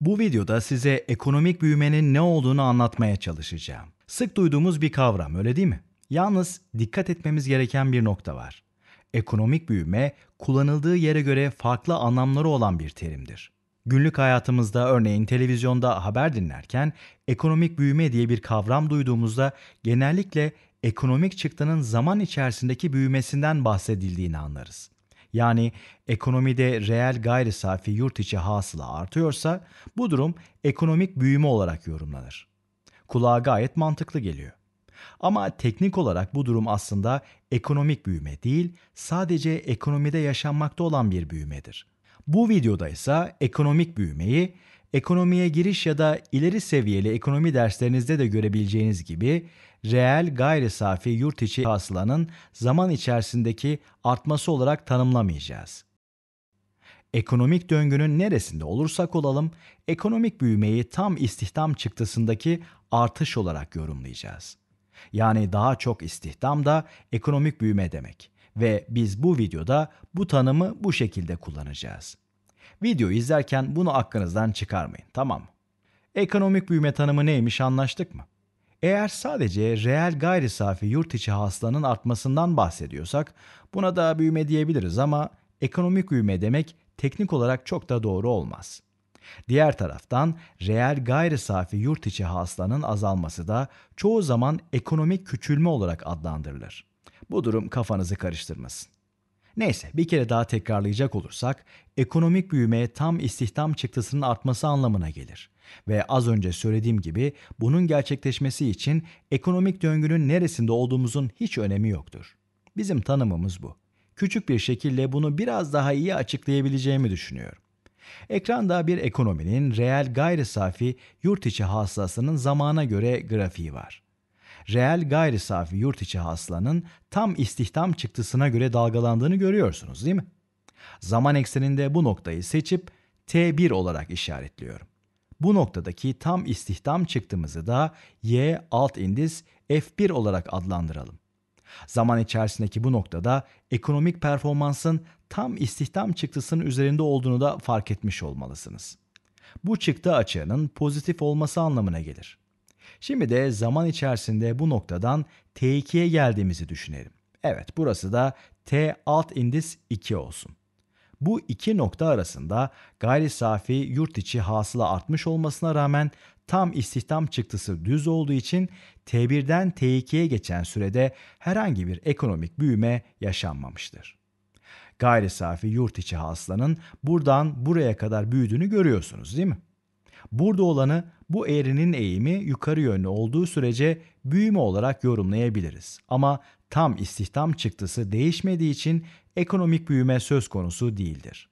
Bu videoda size ekonomik büyümenin ne olduğunu anlatmaya çalışacağım. Sık duyduğumuz bir kavram öyle değil mi? Yalnız dikkat etmemiz gereken bir nokta var. Ekonomik büyüme kullanıldığı yere göre farklı anlamları olan bir terimdir. Günlük hayatımızda örneğin televizyonda haber dinlerken ekonomik büyüme diye bir kavram duyduğumuzda genellikle ekonomik çıktının zaman içerisindeki büyümesinden bahsedildiğini anlarız yani ekonomide reel gayri safi yurt içi hasıla artıyorsa bu durum ekonomik büyüme olarak yorumlanır. Kulağa gayet mantıklı geliyor. Ama teknik olarak bu durum aslında ekonomik büyüme değil, sadece ekonomide yaşanmakta olan bir büyümedir. Bu videoda ise ekonomik büyümeyi ekonomiye giriş ya da ileri seviyeli ekonomi derslerinizde de görebileceğiniz gibi reel gayri safi yurt içi hasılanın zaman içerisindeki artması olarak tanımlamayacağız. Ekonomik döngünün neresinde olursak olalım, ekonomik büyümeyi tam istihdam çıktısındaki artış olarak yorumlayacağız. Yani daha çok istihdam da ekonomik büyüme demek ve biz bu videoda bu tanımı bu şekilde kullanacağız. Videoyu izlerken bunu aklınızdan çıkarmayın tamam mı? Ekonomik büyüme tanımı neymiş anlaştık mı? Eğer sadece reel gayri safi yurt içi hasılanın artmasından bahsediyorsak buna da büyüme diyebiliriz ama ekonomik büyüme demek teknik olarak çok da doğru olmaz. Diğer taraftan reel gayri safi yurt içi hasılanın azalması da çoğu zaman ekonomik küçülme olarak adlandırılır. Bu durum kafanızı karıştırmasın. Neyse bir kere daha tekrarlayacak olursak ekonomik büyüme tam istihdam çıktısının artması anlamına gelir. Ve az önce söylediğim gibi bunun gerçekleşmesi için ekonomik döngünün neresinde olduğumuzun hiç önemi yoktur. Bizim tanımımız bu. Küçük bir şekilde bunu biraz daha iyi açıklayabileceğimi düşünüyorum. Ekranda bir ekonominin reel gayri safi yurt içi hasılasının zamana göre grafiği var reel gayri safi yurt içi haslanın tam istihdam çıktısına göre dalgalandığını görüyorsunuz değil mi? Zaman ekseninde bu noktayı seçip T1 olarak işaretliyorum. Bu noktadaki tam istihdam çıktığımızı da Y alt indis F1 olarak adlandıralım. Zaman içerisindeki bu noktada ekonomik performansın tam istihdam çıktısının üzerinde olduğunu da fark etmiş olmalısınız. Bu çıktı açığının pozitif olması anlamına gelir. Şimdi de zaman içerisinde bu noktadan T2'ye geldiğimizi düşünelim. Evet burası da T alt indis 2 olsun. Bu iki nokta arasında gayri safi yurt içi hasıla artmış olmasına rağmen tam istihdam çıktısı düz olduğu için T1'den T2'ye geçen sürede herhangi bir ekonomik büyüme yaşanmamıştır. Gayri safi yurt içi hasılanın buradan buraya kadar büyüdüğünü görüyorsunuz değil mi? Burada olanı bu eğrinin eğimi yukarı yönlü olduğu sürece büyüme olarak yorumlayabiliriz. Ama tam istihdam çıktısı değişmediği için ekonomik büyüme söz konusu değildir.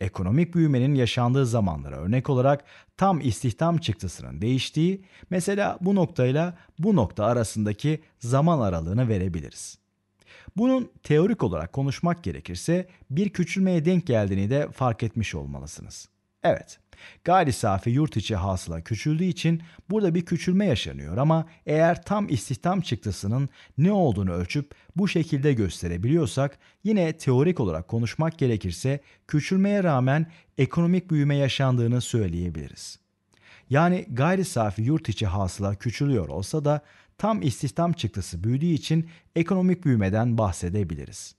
Ekonomik büyümenin yaşandığı zamanlara örnek olarak tam istihdam çıktısının değiştiği, mesela bu noktayla bu nokta arasındaki zaman aralığını verebiliriz. Bunun teorik olarak konuşmak gerekirse bir küçülmeye denk geldiğini de fark etmiş olmalısınız. Evet. Gayri safi yurt içi hasıla küçüldüğü için burada bir küçülme yaşanıyor ama eğer tam istihdam çıktısının ne olduğunu ölçüp bu şekilde gösterebiliyorsak yine teorik olarak konuşmak gerekirse küçülmeye rağmen ekonomik büyüme yaşandığını söyleyebiliriz. Yani gayri safi yurt içi hasıla küçülüyor olsa da tam istihdam çıktısı büyüdüğü için ekonomik büyümeden bahsedebiliriz.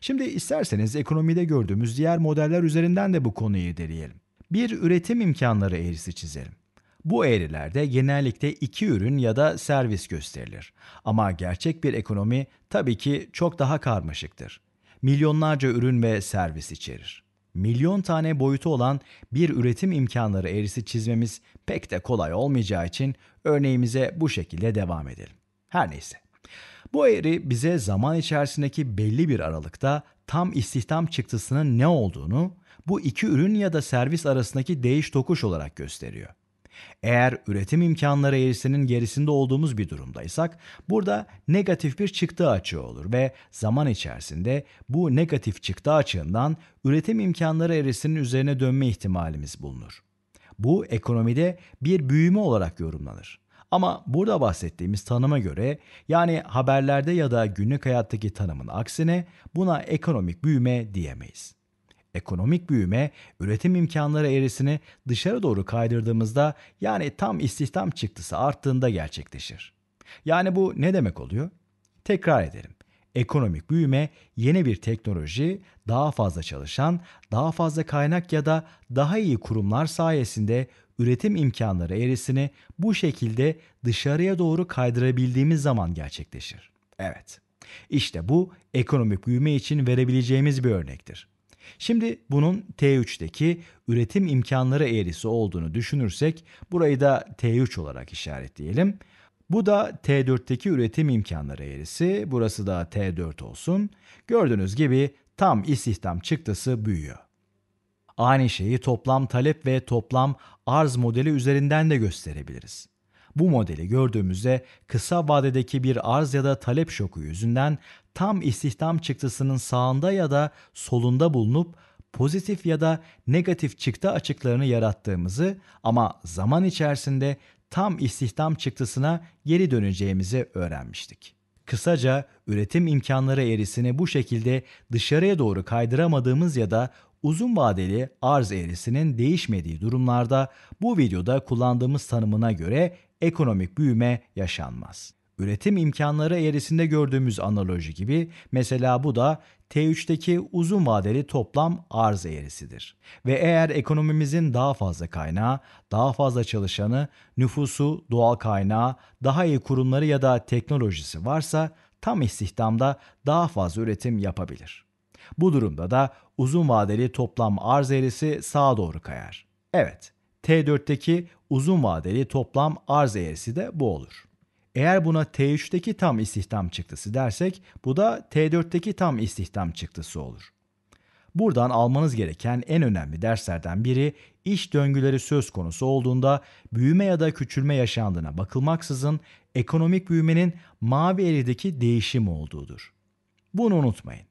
Şimdi isterseniz ekonomide gördüğümüz diğer modeller üzerinden de bu konuyu irdeleyelim bir üretim imkanları eğrisi çizelim. Bu eğrilerde genellikle iki ürün ya da servis gösterilir. Ama gerçek bir ekonomi tabii ki çok daha karmaşıktır. Milyonlarca ürün ve servis içerir. Milyon tane boyutu olan bir üretim imkanları eğrisi çizmemiz pek de kolay olmayacağı için örneğimize bu şekilde devam edelim. Her neyse. Bu eğri bize zaman içerisindeki belli bir aralıkta tam istihdam çıktısının ne olduğunu bu iki ürün ya da servis arasındaki değiş tokuş olarak gösteriyor. Eğer üretim imkanları erisinin gerisinde olduğumuz bir durumdaysak, burada negatif bir çıktı açığı olur ve zaman içerisinde bu negatif çıktı açığından üretim imkanları erisinin üzerine dönme ihtimalimiz bulunur. Bu ekonomide bir büyüme olarak yorumlanır. Ama burada bahsettiğimiz tanıma göre yani haberlerde ya da günlük hayattaki tanımın aksine buna ekonomik büyüme diyemeyiz ekonomik büyüme, üretim imkanları eğrisini dışarı doğru kaydırdığımızda yani tam istihdam çıktısı arttığında gerçekleşir. Yani bu ne demek oluyor? Tekrar edelim. Ekonomik büyüme yeni bir teknoloji, daha fazla çalışan, daha fazla kaynak ya da daha iyi kurumlar sayesinde üretim imkanları eğrisini bu şekilde dışarıya doğru kaydırabildiğimiz zaman gerçekleşir. Evet. İşte bu ekonomik büyüme için verebileceğimiz bir örnektir. Şimdi bunun T3'teki üretim imkanları eğrisi olduğunu düşünürsek burayı da T3 olarak işaretleyelim. Bu da T4'teki üretim imkanları eğrisi, burası da T4 olsun. Gördüğünüz gibi tam istihdam çıktısı büyüyor. Aynı şeyi toplam talep ve toplam arz modeli üzerinden de gösterebiliriz. Bu modeli gördüğümüzde kısa vadedeki bir arz ya da talep şoku yüzünden tam istihdam çıktısının sağında ya da solunda bulunup pozitif ya da negatif çıktı açıklarını yarattığımızı ama zaman içerisinde tam istihdam çıktısına geri döneceğimizi öğrenmiştik. Kısaca üretim imkanları erisini bu şekilde dışarıya doğru kaydıramadığımız ya da uzun vadeli arz eğrisinin değişmediği durumlarda bu videoda kullandığımız tanımına göre ekonomik büyüme yaşanmaz. Üretim imkanları eğrisinde gördüğümüz analoji gibi mesela bu da T3'teki uzun vadeli toplam arz eğrisidir. Ve eğer ekonomimizin daha fazla kaynağı, daha fazla çalışanı, nüfusu, doğal kaynağı, daha iyi kurumları ya da teknolojisi varsa tam istihdamda daha fazla üretim yapabilir. Bu durumda da uzun vadeli toplam arz eğrisi sağa doğru kayar. Evet, T4'teki uzun vadeli toplam arz eğrisi de bu olur. Eğer buna T3'teki tam istihdam çıktısı dersek bu da T4'teki tam istihdam çıktısı olur. Buradan almanız gereken en önemli derslerden biri iş döngüleri söz konusu olduğunda büyüme ya da küçülme yaşandığına bakılmaksızın ekonomik büyümenin mavi erideki değişim olduğudur. Bunu unutmayın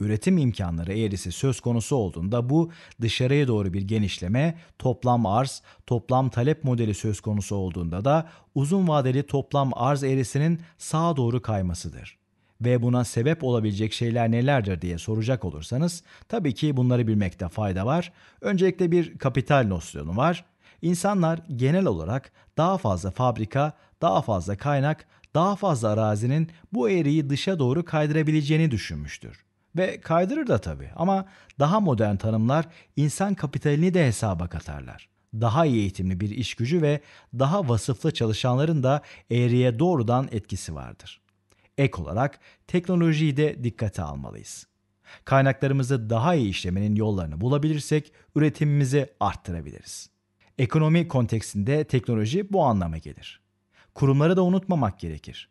üretim imkanları eğrisi söz konusu olduğunda bu dışarıya doğru bir genişleme, toplam arz, toplam talep modeli söz konusu olduğunda da uzun vadeli toplam arz eğrisinin sağa doğru kaymasıdır. Ve buna sebep olabilecek şeyler nelerdir diye soracak olursanız tabii ki bunları bilmekte fayda var. Öncelikle bir kapital nosyonu var. İnsanlar genel olarak daha fazla fabrika, daha fazla kaynak, daha fazla arazinin bu eğriyi dışa doğru kaydırabileceğini düşünmüştür ve kaydırır da tabii ama daha modern tanımlar insan kapitalini de hesaba katarlar. Daha iyi eğitimli bir iş gücü ve daha vasıflı çalışanların da eğriye doğrudan etkisi vardır. Ek olarak teknolojiyi de dikkate almalıyız. Kaynaklarımızı daha iyi işlemenin yollarını bulabilirsek üretimimizi arttırabiliriz. Ekonomi konteksinde teknoloji bu anlama gelir. Kurumları da unutmamak gerekir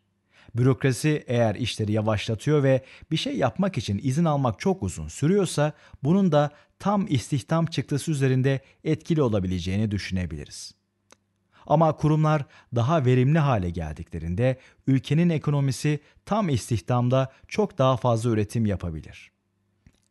Bürokrasi eğer işleri yavaşlatıyor ve bir şey yapmak için izin almak çok uzun sürüyorsa bunun da tam istihdam çıktısı üzerinde etkili olabileceğini düşünebiliriz. Ama kurumlar daha verimli hale geldiklerinde ülkenin ekonomisi tam istihdamda çok daha fazla üretim yapabilir.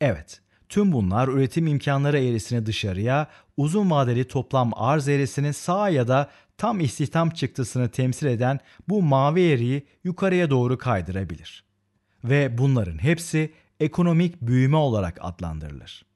Evet, Tüm bunlar üretim imkanları eğrisini dışarıya, uzun vadeli toplam arz eğrisinin sağ ya da tam istihdam çıktısını temsil eden bu mavi eğriyi yukarıya doğru kaydırabilir. Ve bunların hepsi ekonomik büyüme olarak adlandırılır.